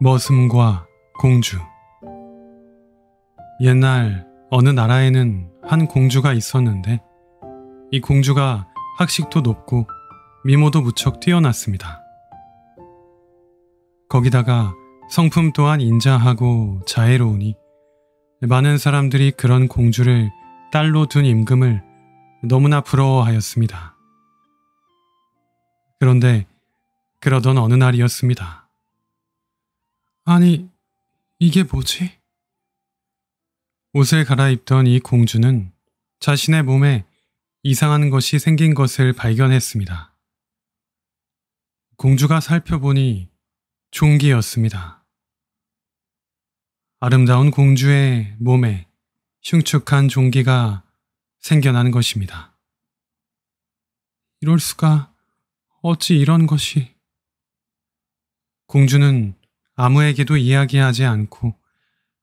머슴과 공주 옛날 어느 나라에는 한 공주가 있었는데 이 공주가 학식도 높고 미모도 무척 뛰어났습니다. 거기다가 성품 또한 인자하고 자애로우니 많은 사람들이 그런 공주를 딸로 둔 임금을 너무나 부러워하였습니다. 그런데 그러던 어느 날이었습니다. 아니, 이게 뭐지? 옷을 갈아입던 이 공주는 자신의 몸에 이상한 것이 생긴 것을 발견했습니다. 공주가 살펴보니 종기였습니다. 아름다운 공주의 몸에 흉측한 종기가 생겨난 것입니다. 이럴 수가 어찌 이런 것이 공주는 아무에게도 이야기하지 않고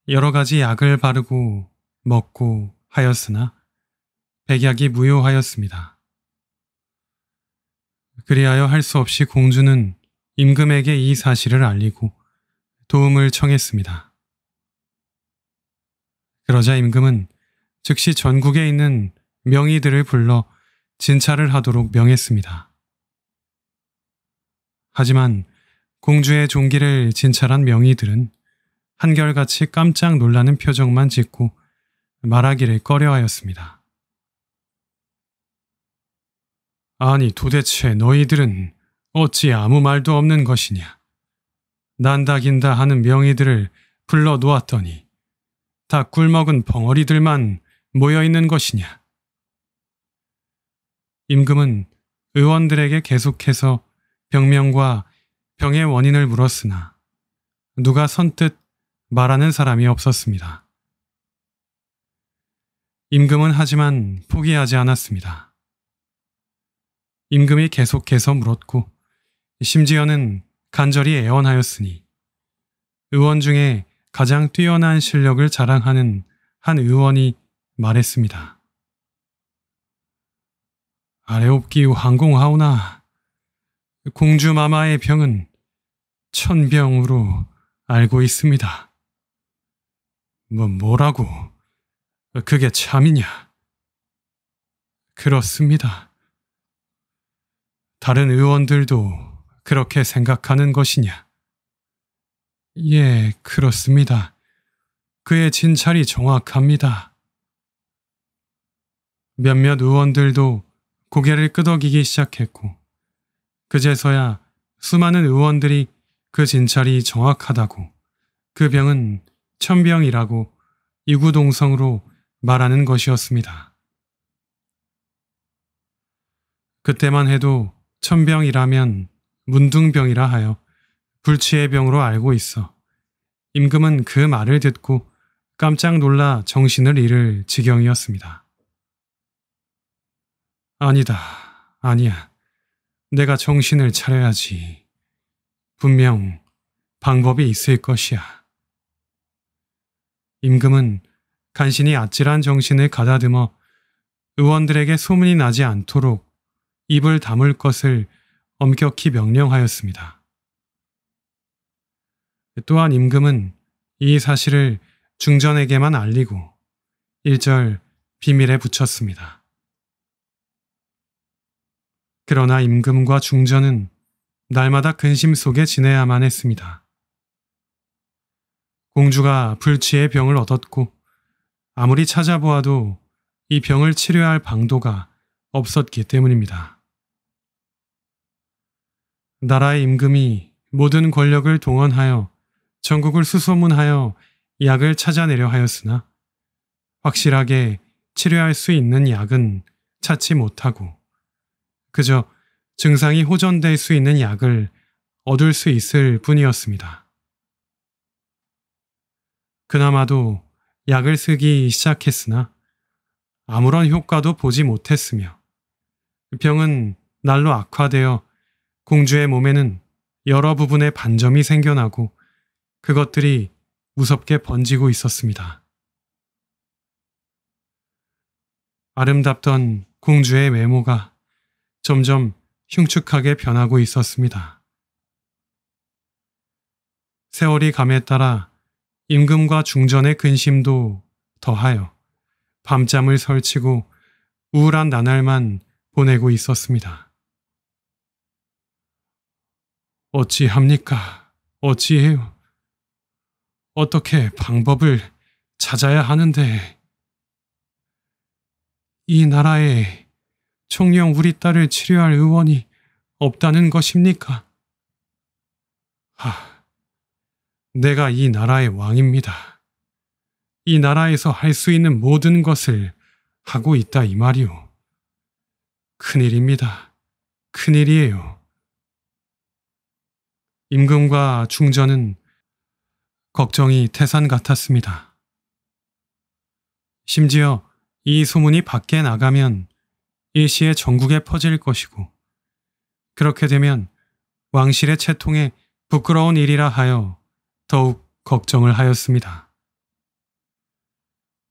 여러 가지 약을 바르고 먹고 하였으나 백약이 무효하였습니다. 그리하여 할 수 없이 공주는 임금에게 이 사실을 알리고 도움을 청했습니다. 그러자 임금은 즉시 전국에 있는 명의들을 불러 진찰을 하도록 명했습니다. 하지만 공주의 종기를 진찰한 명의들은 한결같이 깜짝 놀라는 표정만 짓고 말하기를 꺼려하였습니다. 아니 도대체 너희들은 어찌 아무 말도 없는 것이냐. 난다긴다 하는 명의들을 불러 놓았더니 다 굴먹은 벙어리들만 모여있는 것이냐. 임금은 의원들에게 계속해서 병명과 병의 원인을 물었으나 누가 선뜻 말하는 사람이 없었습니다. 임금은 하지만 포기하지 않았습니다. 임금이 계속해서 물었고 심지어는 간절히 애원하였으니 의원 중에 가장 뛰어난 실력을 자랑하는 한 의원이 말했습니다. 아래옵기 항공하오나 공주 마마의 병은 천병으로 알고 있습니다. 뭐, 뭐라고? 그게 참이냐? 그렇습니다. 다른 의원들도 그렇게 생각하는 것이냐? 예, 그렇습니다. 그의 진찰이 정확합니다. 몇몇 의원들도 고개를 끄덕이기 시작했고, 그제서야 수많은 의원들이 그 진찰이 정확하다고 그 병은 천병이라고 이구동성으로 말하는 것이었습니다. 그때만 해도 천병이라면 문둥병이라 하여 불치의 병으로 알고 있어. 임금은 그 말을 듣고 깜짝 놀라 정신을 잃을 지경이었습니다. 아니다, 아니야. 내가 정신을 차려야지. 분명 방법이 있을 것이야. 임금은 간신히 아찔한 정신을 가다듬어 의원들에게 소문이 나지 않도록 입을 다물 것을 엄격히 명령하였습니다. 또한 임금은 이 사실을 중전에게만 알리고 일절 비밀에 붙였습니다. 그러나 임금과 중전은 날마다 근심 속에 지내야만 했습니다. 공주가 불치의 병을 얻었고 아무리 찾아보아도 이 병을 치료할 방도가 없었기 때문입니다. 나라의 임금이 모든 권력을 동원하여 전국을 수소문하여 약을 찾아내려 하였으나 확실하게 치료할 수 있는 약은 찾지 못하고 그저 증상이 호전될 수 있는 약을 얻을 수 있을 뿐이었습니다. 그나마도 약을 쓰기 시작했으나 아무런 효과도 보지 못했으며 병은 날로 악화되어 공주의 몸에는 여러 부분의 반점이 생겨나고 그것들이 무섭게 번지고 있었습니다. 아름답던 공주의 외모가 점점 흉측하게 변하고 있었습니다. 세월이 감에 따라 임금과 중전의 근심도 더하여 밤잠을 설치고 우울한 나날만 보내고 있었습니다. 어찌합니까? 어찌해요? 어떻게 방법을 찾아야 하는데 이 나라에 총령 우리 딸을 치료할 의원이 없다는 것입니까? 하, 내가 이 나라의 왕입니다. 이 나라에서 할 수 있는 모든 것을 하고 있다 이 말이오. 큰일입니다. 큰일이에요. 임금과 중전은 걱정이 태산 같았습니다. 심지어 이 소문이 밖에 나가면 일 시에 전국에 퍼질 것이고 그렇게 되면 왕실의 채통에 부끄러운 일이라 하여 더욱 걱정을 하였습니다.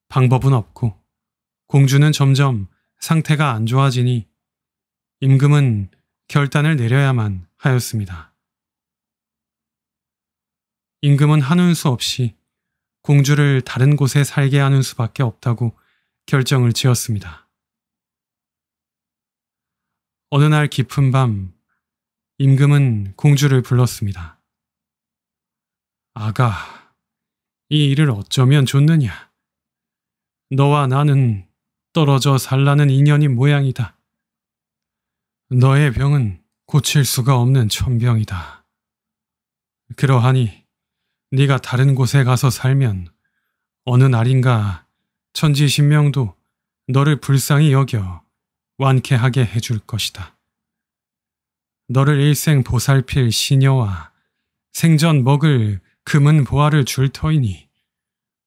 방법은 없고 공주는 점점 상태가 안 좋아지니 임금은 결단을 내려야만 하였습니다. 임금은 하는 수 없이 공주를 다른 곳에 살게 하는 수밖에 없다고 결정을 지었습니다. 어느 날 깊은 밤 임금은 공주를 불렀습니다. 아가, 이 일을 어쩌면 좋느냐. 너와 나는 떨어져 살라는 인연인 모양이다. 너의 병은 고칠 수가 없는 천병이다. 그러하니 네가 다른 곳에 가서 살면 어느 날인가 천지신명도 너를 불쌍히 여겨 완쾌하게 해줄 것이다. 너를 일생 보살필 시녀와 생전 먹을 금은 보화를 줄 터이니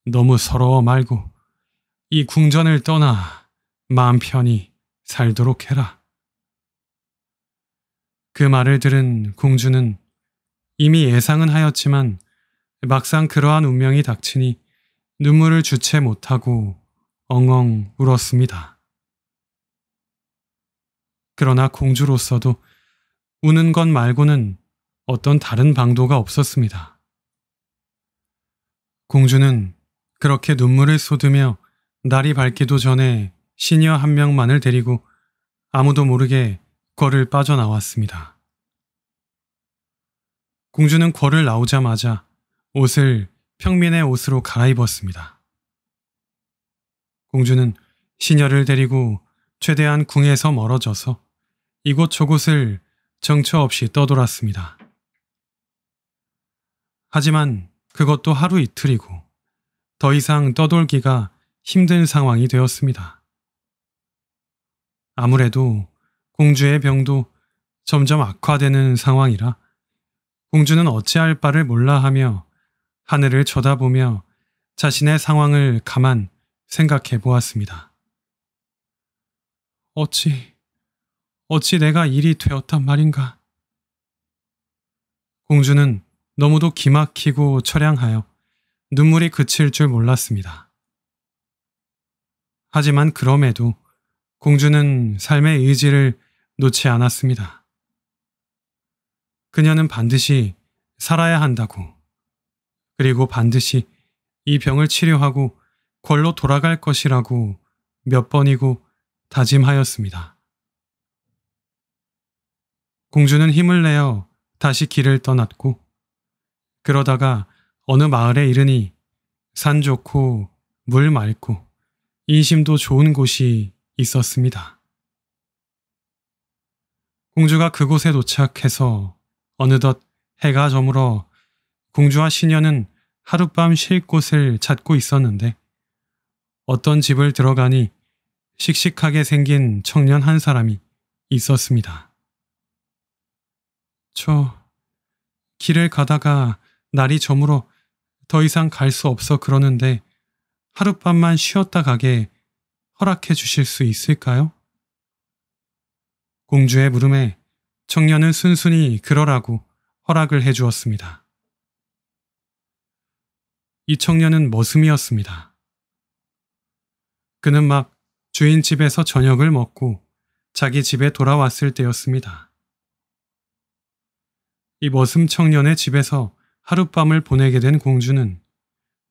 너무 서러워 말고 이 궁전을 떠나 마음 편히 살도록 해라. 그 말을 들은 공주는 이미 예상은 하였지만 막상 그러한 운명이 닥치니 눈물을 주체 못하고 엉엉 울었습니다. 그러나 공주로서도 우는 것 말고는 어떤 다른 방도가 없었습니다. 공주는 그렇게 눈물을 쏟으며 날이 밝기도 전에 시녀 한 명만을 데리고 아무도 모르게 궐을 빠져나왔습니다. 공주는 궐을 나오자마자 옷을 평민의 옷으로 갈아입었습니다. 공주는 시녀를 데리고 최대한 궁에서 멀어져서 이곳저곳을 정처 없이 떠돌았습니다. 하지만 그것도 하루 이틀이고 더 이상 떠돌기가 힘든 상황이 되었습니다. 아무래도 공주의 병도 점점 악화되는 상황이라 공주는 어찌할 바를 몰라 하며 하늘을 쳐다보며 자신의 상황을 가만 생각해 보았습니다. 어찌 어찌 내가 일이 되었단 말인가. 공주는 너무도 기막히고 처량하여 눈물이 그칠 줄 몰랐습니다. 하지만 그럼에도 공주는 삶의 의지를 놓지 않았습니다. 그녀는 반드시 살아야 한다고 그리고 반드시 이 병을 치료하고 궐로 돌아갈 것이라고 몇 번이고 다짐하였습니다. 공주는 힘을 내어 다시 길을 떠났고 그러다가 어느 마을에 이르니 산 좋고 물 맑고 인심도 좋은 곳이 있었습니다. 공주가 그곳에 도착해서 어느덧 해가 저물어 공주와 시녀는 하룻밤 쉴 곳을 찾고 있었는데 어떤 집을 들어가니 씩씩하게 생긴 청년 한 사람이 있었습니다. 저 길을 가다가 날이 저물어 더 이상 갈 수 없어 그러는데 하룻밤만 쉬었다 가게 허락해 주실 수 있을까요? 공주의 물음에 청년은 순순히 그러라고 허락을 해 주었습니다. 이 청년은 머슴이었습니다. 그는 막 주인 집에서 저녁을 먹고 자기 집에 돌아왔을 때였습니다. 이 머슴 청년의 집에서 하룻밤을 보내게 된 공주는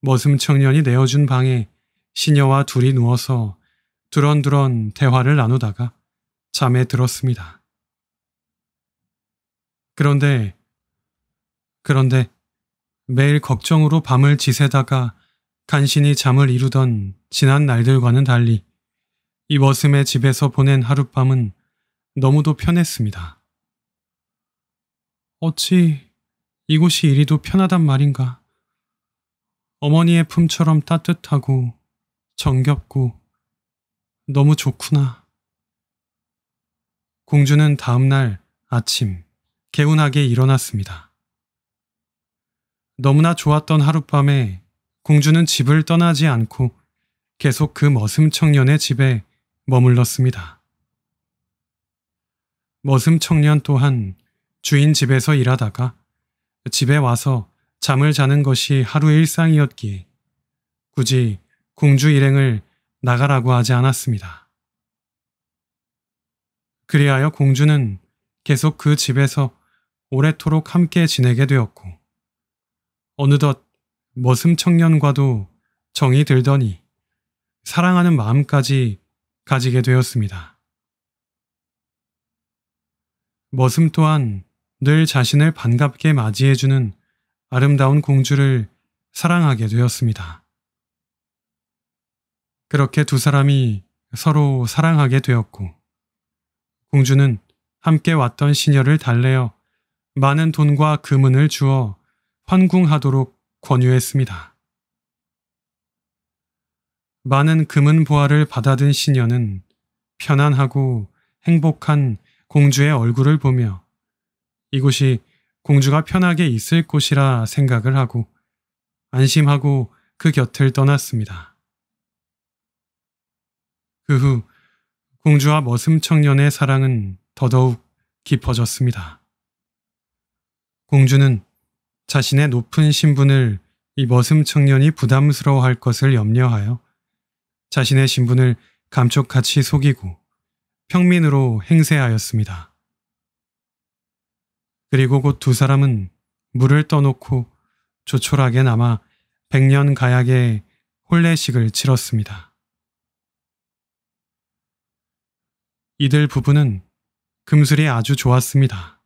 머슴 청년이 내어준 방에 시녀와 둘이 누워서 두런두런 대화를 나누다가 잠에 들었습니다. 그런데, 그런데 매일 걱정으로 밤을 지새다가 간신히 잠을 이루던 지난 날들과는 달리 이 머슴의 집에서 보낸 하룻밤은 너무도 편했습니다. 어찌 이곳이 이리도 편하단 말인가. 어머니의 품처럼 따뜻하고 정겹고 너무 좋구나. 공주는 다음날 아침 개운하게 일어났습니다. 너무나 좋았던 하룻밤에 공주는 집을 떠나지 않고 계속 그 머슴 청년의 집에 머물렀습니다. 머슴 청년 또한 주인 집에서 일하다가 집에 와서 잠을 자는 것이 하루의 일상이었기에 굳이 공주 일행을 나가라고 하지 않았습니다. 그리하여 공주는 계속 그 집에서 오래토록 함께 지내게 되었고 어느덧 머슴 청년과도 정이 들더니 사랑하는 마음까지 가지게 되었습니다. 머슴 또한 늘 자신을 반갑게 맞이해주는 아름다운 공주를 사랑하게 되었습니다. 그렇게 두 사람이 서로 사랑하게 되었고, 공주는 함께 왔던 시녀를 달래어 많은 돈과 금은을 주어 환궁하도록 권유했습니다. 많은 금은 보화를 받아든 시녀는 편안하고 행복한 공주의 얼굴을 보며 이곳이 공주가 편하게 있을 곳이라 생각을 하고 안심하고 그 곁을 떠났습니다. 그 후 공주와 머슴 청년의 사랑은 더더욱 깊어졌습니다. 공주는 자신의 높은 신분을 이 머슴 청년이 부담스러워할 것을 염려하여 자신의 신분을 감쪽같이 속이고 평민으로 행세하였습니다. 그리고 곧 두 사람은 물을 떠놓고 조촐하게 남아 백년 가약의 혼례식을 치렀습니다. 이들 부부는 금술이 아주 좋았습니다.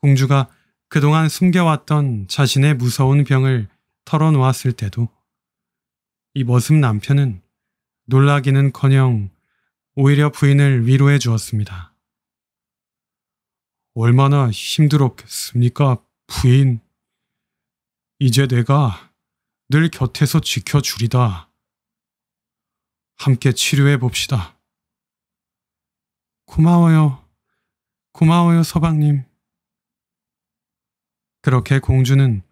공주가 그동안 숨겨왔던 자신의 무서운 병을 털어놓았을 때도 이 머슴 남편은 놀라기는커녕 오히려 부인을 위로해 주었습니다. 얼마나 힘들었겠습니까, 부인. 이제 내가 늘 곁에서 지켜주리다. 함께 치료해 봅시다. 고마워요. 고마워요, 서방님. 그렇게 공주는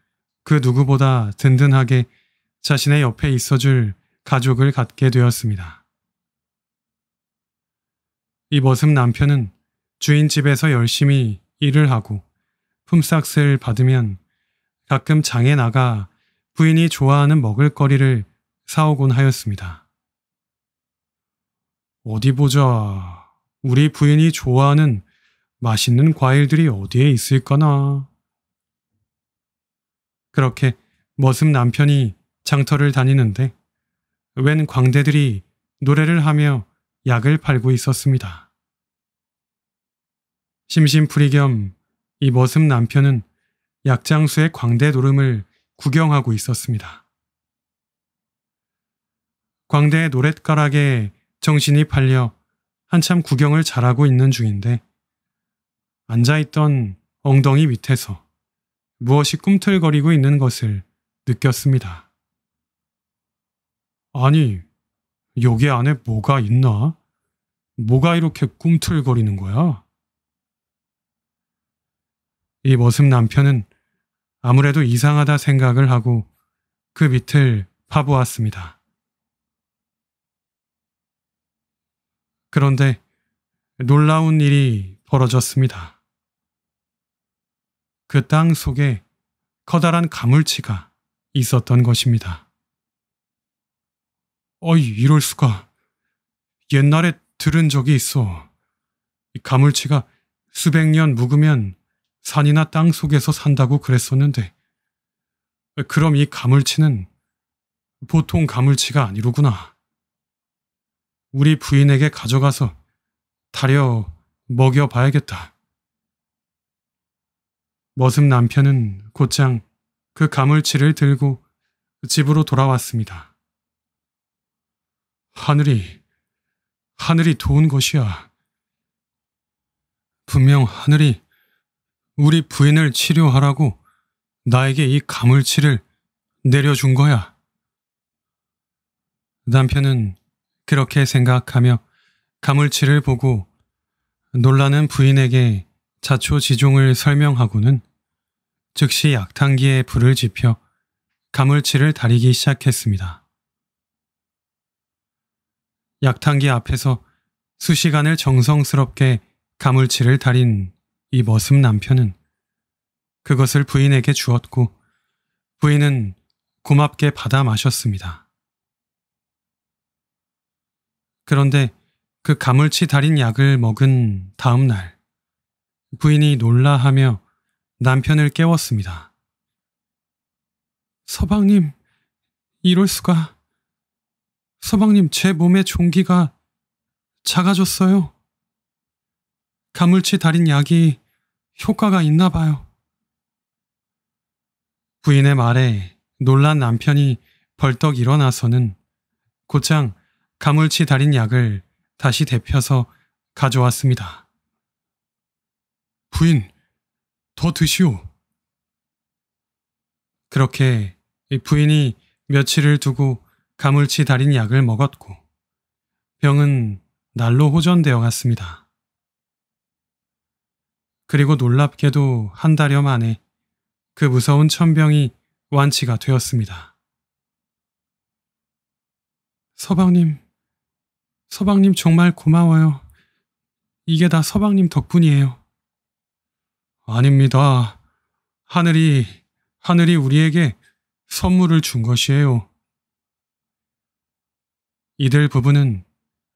그 누구보다 든든하게 자신의 옆에 있어줄 가족을 갖게 되었습니다. 이 머슴 남편은 주인 집에서 열심히 일을 하고 품삯을 받으면 가끔 장에 나가 부인이 좋아하는 먹을거리를 사오곤 하였습니다. 어디 보자. 우리 부인이 좋아하는 맛있는 과일들이 어디에 있을까나. 그렇게 머슴 남편이 장터를 다니는데 웬 광대들이 노래를 하며 약을 팔고 있었습니다. 심심풀이 겸 이 머슴 남편은 약장수의 광대 노름을 구경하고 있었습니다. 광대의 노랫가락에 정신이 팔려 한참 구경을 잘하고 있는 중인데 앉아있던 엉덩이 밑에서 무엇이 꿈틀거리고 있는 것을 느꼈습니다. 아니, 여기 안에 뭐가 있나? 뭐가 이렇게 꿈틀거리는 거야? 이 모습 남편은 아무래도 이상하다 생각을 하고 그 밑을 파보았습니다. 그런데 놀라운 일이 벌어졌습니다. 그 땅 속에 커다란 가물치가 있었던 것입니다. 어이, 이럴 수가. 옛날에 들은 적이 있어. 가물치가 수백 년 묵으면 산이나 땅 속에서 산다고 그랬었는데 그럼 이 가물치는 보통 가물치가 아니로구나. 우리 부인에게 가져가서 다려 먹여봐야겠다. 머슴 남편은 곧장 그 가물치를 들고 집으로 돌아왔습니다. 하늘이, 하늘이 도운 것이야. 분명 하늘이 우리 부인을 치료하라고 나에게 이 가물치를 내려준 거야. 남편은 그렇게 생각하며 가물치를 보고 놀라는 부인에게 자초지종을 설명하고는 즉시 약탄기에 불을 지펴 가물치를 다리기 시작했습니다. 약탄기 앞에서 수시간을 정성스럽게 가물치를 다린 이 머슴 남편은 그것을 부인에게 주었고 부인은 고맙게 받아 마셨습니다. 그런데 그 가물치 달인 약을 먹은 다음 날 부인이 놀라하며 남편을 깨웠습니다. 서방님, 이럴 수가. 서방님, 제 몸의 종기가 작아졌어요. 가물치 달인 약이 효과가 있나 봐요. 부인의 말에 놀란 남편이 벌떡 일어나서는 곧장 가물치 달인 약을 다시 데펴서 가져왔습니다. 부인, 더 드시오. 그렇게 부인이 며칠을 두고 가물치 달인 약을 먹었고 병은 날로 호전되어 갔습니다. 그리고 놀랍게도 한 달여 만에 그 무서운 천병이 완치가 되었습니다. 서방님, 서방님 정말 고마워요. 이게 다 서방님 덕분이에요. 아닙니다. 하늘이, 하늘이 우리에게 선물을 준 것이에요. 이들 부부는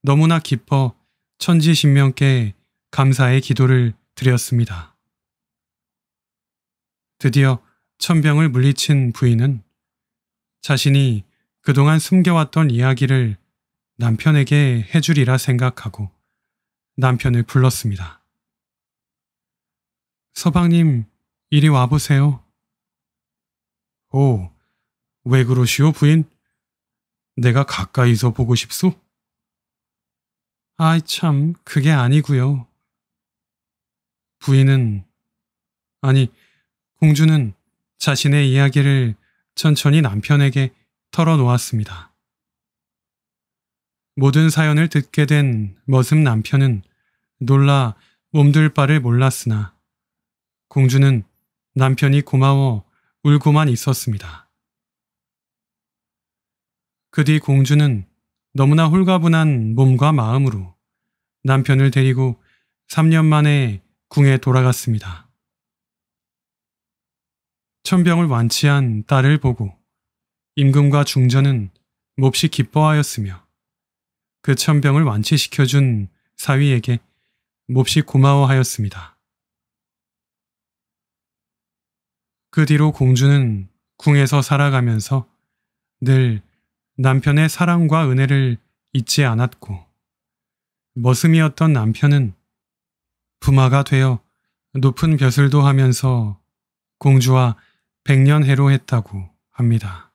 너무나 기뻐 천지신명께 감사의 기도를 드렸습니다. 드디어 천병을 물리친 부인은 자신이 그동안 숨겨왔던 이야기를 남편에게 해주리라 생각하고 남편을 불렀습니다. 서방님, 이리 와보세요. 오, 왜 그러시오, 부인? 내가 가까이서 보고 싶소? 아이 참, 그게 아니고요. 부인은 아니 공주는 자신의 이야기를 천천히 남편에게 털어놓았습니다. 모든 사연을 듣게 된 머슴 남편은 놀라 몸둘 바를 몰랐으나 공주는 남편이 고마워 울고만 있었습니다. 그 뒤 공주는 너무나 홀가분한 몸과 마음으로 남편을 데리고 3년 만에 궁에 돌아갔습니다. 천병을 완치한 딸을 보고 임금과 중전은 몹시 기뻐하였으며 그 천병을 완치시켜준 사위에게 몹시 고마워하였습니다. 그 뒤로 공주는 궁에서 살아가면서 늘 남편의 사랑과 은혜를 잊지 않았고 머슴이었던 남편은 부마가 되어 높은 벼슬도 하면서 공주와 백년해로 했다고 합니다.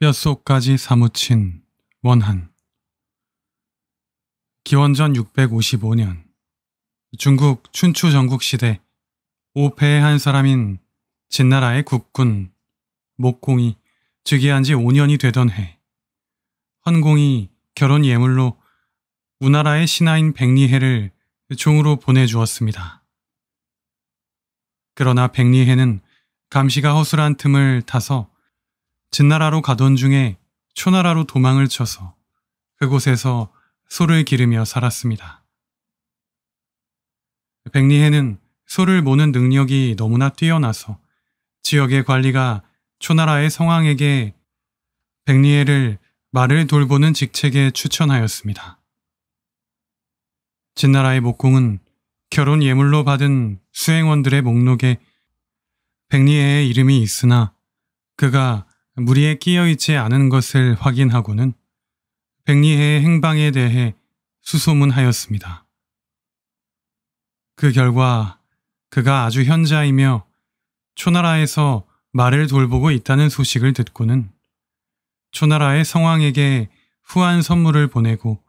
뼛속까지 사무친 원한 기원전 655년 중국 춘추 전국시대 오패의 한 사람인 진나라의 국군 목공이 즉위한 지 5년이 되던 해 헌공이 결혼 예물로 우나라의 신하인 백리해를 종으로 보내주었습니다. 그러나 백리해는 감시가 허술한 틈을 타서 진나라로 가던 중에 초나라로 도망을 쳐서 그곳에서 소를 기르며 살았습니다. 백리해는 소를 모는 능력이 너무나 뛰어나서 지역의 관리가 초나라의 성황에게 백리해를 말을 돌보는 직책에 추천하였습니다. 진나라의 목공은 결혼 예물로 받은 수행원들의 목록에 백리애의 이름이 있으나 그가 무리에 끼어 있지 않은 것을 확인하고는 백리해의 행방에 대해 수소문하였습니다. 그 결과 그가 아주 현자이며 초나라에서 말을 돌보고 있다는 소식을 듣고는 초나라의 성왕에게 후한 선물을 보내고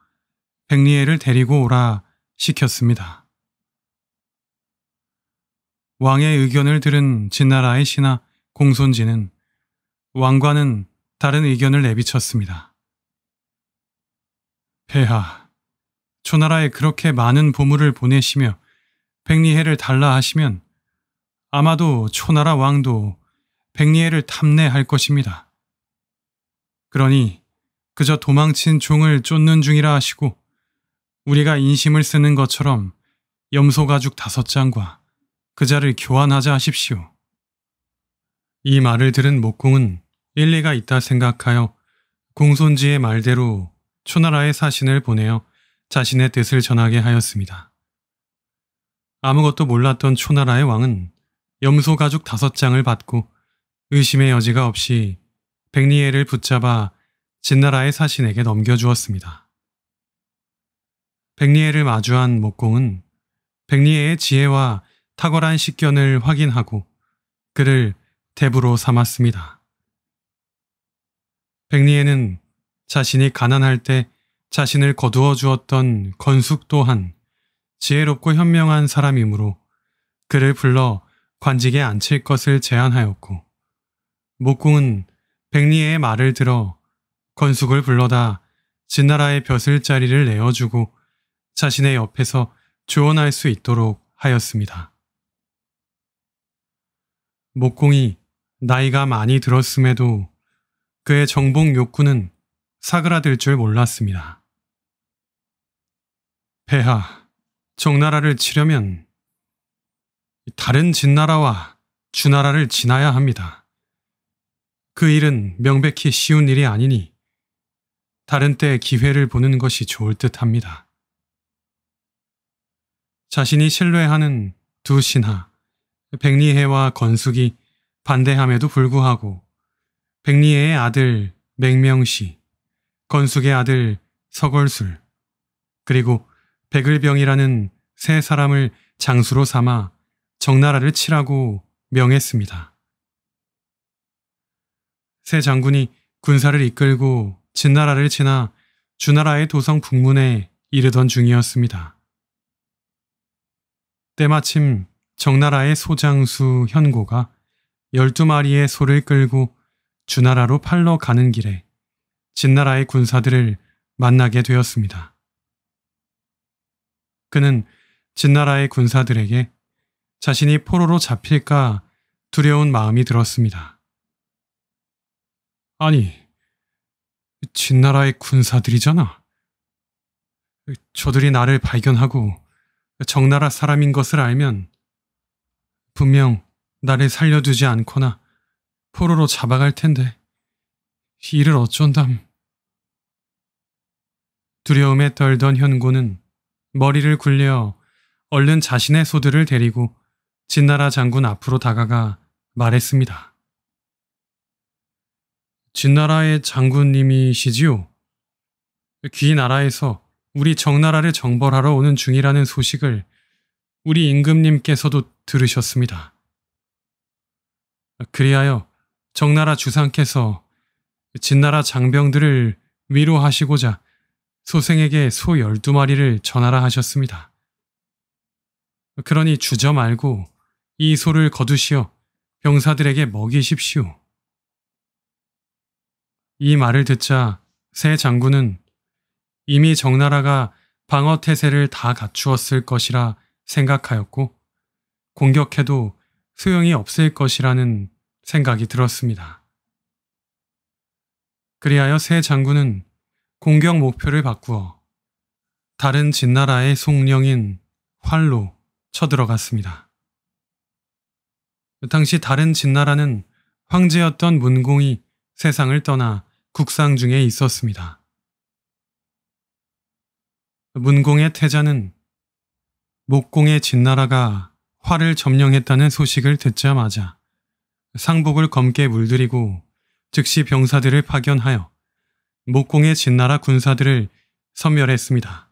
백리에를 데리고 오라 시켰습니다. 왕의 의견을 들은 진나라의 신하 공손진은 왕과는 다른 의견을 내비쳤습니다. 폐하, 초나라에 그렇게 많은 보물을 보내시며 백리해를 달라 하시면 아마도 초나라 왕도 백리해를 탐내할 것입니다. 그러니 그저 도망친 종을 쫓는 중이라 하시고 우리가 인심을 쓰는 것처럼 염소 가죽 다섯 장과 그자를 교환하자 하십시오. 이 말을 들은 목공은 일리가 있다 생각하여 공손지의 말대로 초나라의 사신을 보내어 자신의 뜻을 전하게 하였습니다. 아무것도 몰랐던 초나라의 왕은 염소 가죽 다섯 장을 받고 의심의 여지가 없이 백리엘을 붙잡아 진나라의 사신에게 넘겨주었습니다. 백리엘을 마주한 목공은 백리엘의 지혜와 탁월한 식견을 확인하고 그를 대부로 삼았습니다. 백리엘은 자신이 가난할 때 자신을 거두어 주었던 건숙 또한 지혜롭고 현명한 사람이므로 그를 불러 관직에 앉힐 것을 제안하였고 목공은 백리의 말을 들어 건숙을 불러다 진나라의 벼슬자리를 내어주고 자신의 옆에서 조언할 수 있도록 하였습니다. 목공이 나이가 많이 들었음에도 그의 정복 욕구는 사그라들 줄 몰랐습니다. 폐하, 정나라를 치려면 다른 진나라와 주나라를 지나야 합니다. 그 일은 명백히 쉬운 일이 아니니 다른 때 기회를 보는 것이 좋을 듯 합니다. 자신이 신뢰하는 두 신하, 백리해와 건숙이 반대함에도 불구하고 백리해의 아들 맹명시, 건숙의 아들 서걸술, 그리고 백을병이라는 세 사람을 장수로 삼아 정나라를 치라고 명했습니다. 새 장군이 군사를 이끌고 진나라를 지나 주나라의 도성 북문에 이르던 중이었습니다. 때마침 정나라의 소장수 현고가 12마리의 소를 끌고 주나라로 팔러 가는 길에 진나라의 군사들을 만나게 되었습니다. 그는 진나라의 군사들에게 자신이 포로로 잡힐까 두려운 마음이 들었습니다. 아니, 진나라의 군사들이잖아. 저들이 나를 발견하고 정나라 사람인 것을 알면 분명 나를 살려두지 않거나 포로로 잡아갈 텐데 이를 어쩐담. 두려움에 떨던 현군은 머리를 굴려 얼른 자신의 소들을 데리고 진나라 장군 앞으로 다가가 말했습니다. 진나라의 장군님이시지요? 귀나라에서 우리 정나라를 정벌하러 오는 중이라는 소식을 우리 임금님께서도 들으셨습니다. 그리하여 정나라 주상께서 진나라 장병들을 위로하시고자 소생에게 소 12마리를 전하라 하셨습니다. 그러니 주저 말고 이 소를 거두시어 병사들에게 먹이십시오. 이 말을 듣자 새 장군은 이미 정나라가 방어 태세를 다 갖추었을 것이라 생각하였고 공격해도 소용이 없을 것이라는 생각이 들었습니다. 그리하여 새 장군은 공격 목표를 바꾸어 다른 진나라의 속령인 활로 쳐들어갔습니다. 당시 다른 진나라는 황제였던 문공이 세상을 떠나 국상 중에 있었습니다. 문공의 태자는 목공의 진나라가 화를 점령했다는 소식을 듣자마자 상복을 검게 물들이고 즉시 병사들을 파견하여 목공의 진나라 군사들을 섬멸했습니다.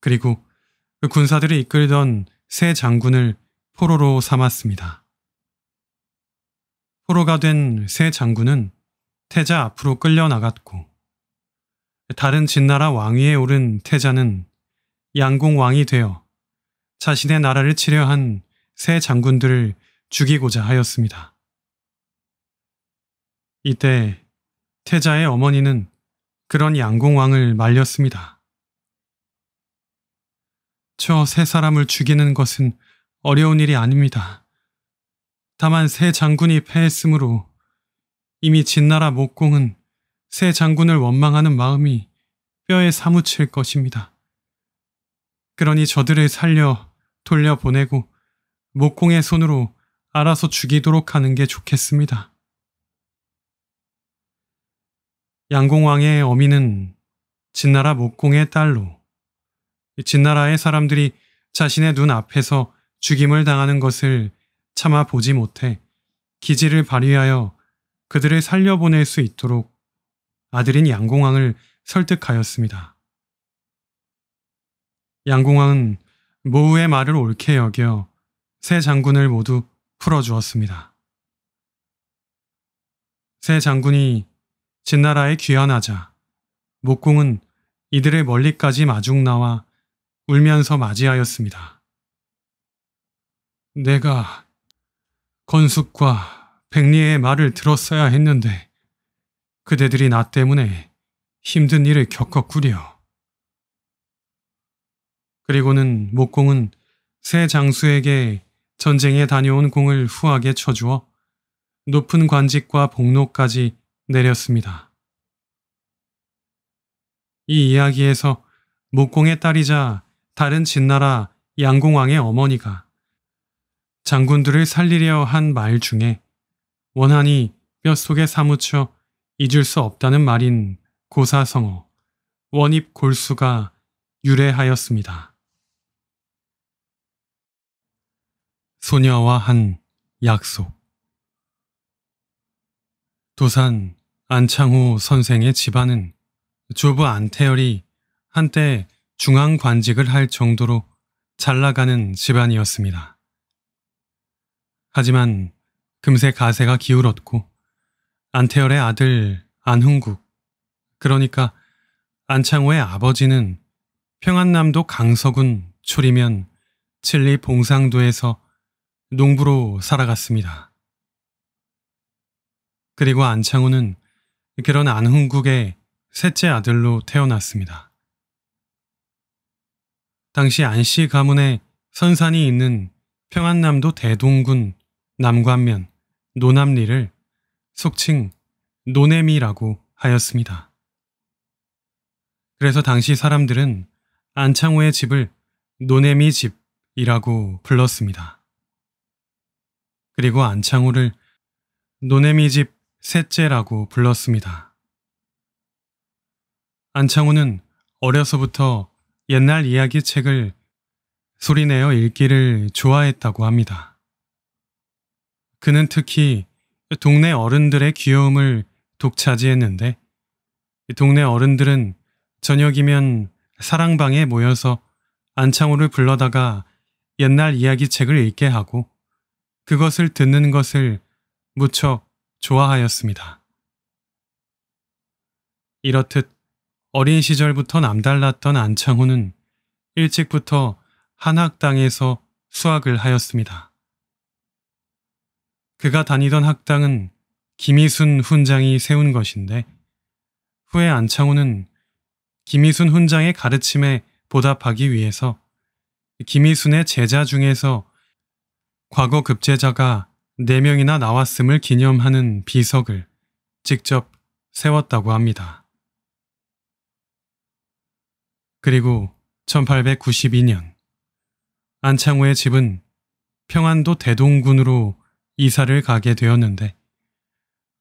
그리고 그 군사들을 이끌던 세 장군을 포로로 삼았습니다. 포로가 된세 장군은 태자 앞으로 끌려나갔고 다른 진나라 왕위에 오른 태자는 양궁 왕이 되어 자신의 나라를 치려 한세 장군들을 죽이고자 하였습니다. 이때 태자의 어머니는 그런 양궁왕을 말렸습니다. 저 세 사람을 죽이는 것은 어려운 일이 아닙니다. 다만 세 장군이 패했으므로 이미 진나라 목공은 새 장군을 원망하는 마음이 뼈에 사무칠 것입니다. 그러니 저들을 살려 돌려보내고 목공의 손으로 알아서 죽이도록 하는 게 좋겠습니다. 양공왕의 어미는 진나라 목공의 딸로 진나라의 사람들이 자신의 눈앞에서 죽임을 당하는 것을 참아 보지 못해 기지를 발휘하여 그들을 살려보낼 수 있도록 아들인 양공왕을 설득하였습니다. 양공왕은 모우의 말을 옳게 여겨 세 장군을 모두 풀어주었습니다. 세 장군이 진나라에 귀환하자 목공은 이들을 멀리까지 마중 나와 울면서 맞이하였습니다. 내가 건숙과 백리의 말을 들었어야 했는데 그대들이 나 때문에 힘든 일을 겪었구려. 그리고는 목공은 새 장수에게 전쟁에 다녀온 공을 후하게 쳐주어 높은 관직과 복로까지 내렸습니다. 이 이야기에서 목공의 딸이자 다른 진나라 양공왕의 어머니가 장군들을 살리려 한 말 중에 원한이 뼛속에 사무쳐 잊을 수 없다는 말인 고사성어 원입 골수가 유래하였습니다. 소녀와 한 약속 도산 안창호 선생의 집안은 조부 안태열이 한때 중앙 관직을 할 정도로 잘 나가는 집안이었습니다. 하지만 금세 가세가 기울었고 안태열의 아들 안흥국 그러니까 안창호의 아버지는 평안남도 강서군 출리면 칠리 봉상도에서 농부로 살아갔습니다. 그리고 안창호는 그런 안흥국의 셋째 아들로 태어났습니다. 당시 안씨 가문의 선산이 있는 평안남도 대동군 남관면 노남리를 속칭 노네미라고 하였습니다. 그래서 당시 사람들은 안창호의 집을 노네미 집이라고 불렀습니다. 그리고 안창호를 노네미 집 셋째라고 불렀습니다. 안창호는 어려서부터 옛날 이야기 책을 소리내어 읽기를 좋아했다고 합니다. 그는 특히 동네 어른들의 귀여움을 독차지했는데 동네 어른들은 저녁이면 사랑방에 모여서 안창호를 불러다가 옛날 이야기 책을 읽게 하고 그것을 듣는 것을 무척 좋아하였습니다. 이렇듯 어린 시절부터 남달랐던 안창호는 일찍부터 한학당에서 수학을 하였습니다. 그가 다니던 학당은 김희순 훈장이 세운 것인데 후에 안창호는 김희순 훈장의 가르침에 보답하기 위해서 김희순의 제자 중에서 과거 급제자가 4명이나 나왔음을 기념하는 비석을 직접 세웠다고 합니다. 그리고 1892년 안창호의 집은 평안도 대동군으로 이사를 가게 되었는데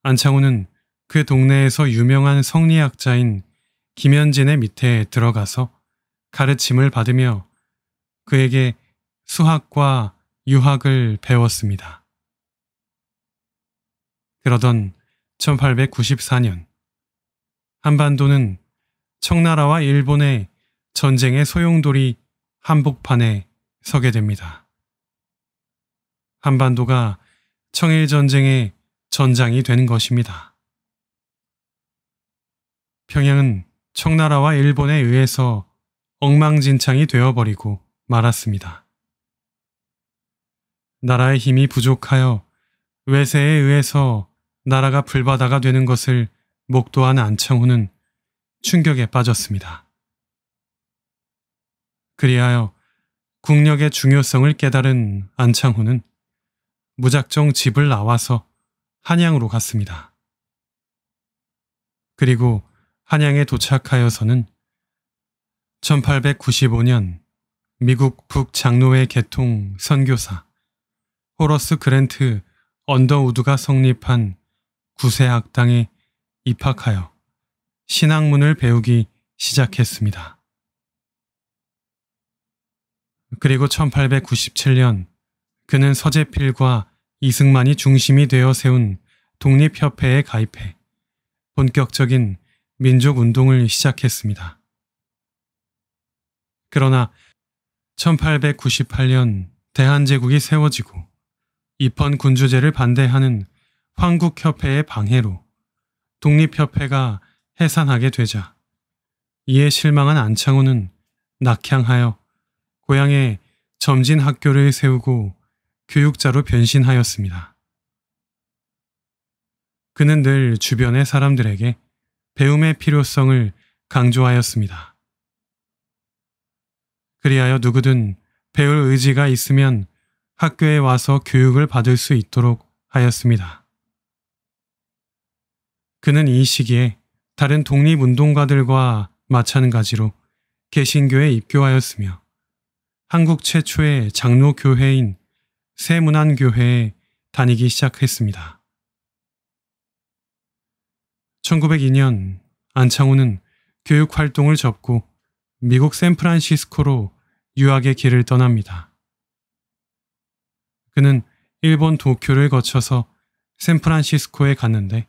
안창호는 그 동네에서 유명한 성리학자인 김현진의 밑에 들어가서 가르침을 받으며 그에게 수학과 유학을 배웠습니다. 그러던 1894년 한반도는 청나라와 일본의 전쟁의 소용돌이 한복판에 서게 됩니다. 한반도가 청일 전쟁의 전장이 되는 것입니다. 평양은 청나라와 일본에 의해서 엉망진창이 되어버리고 말았습니다. 나라의 힘이 부족하여 외세에 의해서 나라가 불바다가 되는 것을 목도한 안창호는 충격에 빠졌습니다. 그리하여 국력의 중요성을 깨달은 안창호는 무작정 집을 나와서 한양으로 갔습니다. 그리고 한양에 도착하여서는 1895년 미국 북장로회 개통 선교사 호러스 그랜트 언더우드가 성립한 구세학당에 입학하여 신학문을 배우기 시작했습니다. 그리고 1897년 그는 서재필과 이승만이 중심이 되어 세운 독립협회에 가입해 본격적인 민족운동을 시작했습니다. 그러나 1898년 대한제국이 세워지고 입헌 군주제를 반대하는 황국협회의 방해로 독립협회가 해산하게 되자 이에 실망한 안창호는 낙향하여 고향에 점진학교를 세우고 교육자로 변신하였습니다. 그는 늘 주변의 사람들에게 배움의 필요성을 강조하였습니다. 그리하여 누구든 배울 의지가 있으면 학교에 와서 교육을 받을 수 있도록 하였습니다. 그는 이 시기에 다른 독립운동가들과 마찬가지로 개신교에 입교하였으며 한국 최초의 장로교회인 세문안교회에 다니기 시작했습니다. 1902년 안창호는 교육 활동을 접고 미국 샌프란시스코로 유학의 길을 떠납니다. 그는 일본 도쿄를 거쳐서 샌프란시스코에 갔는데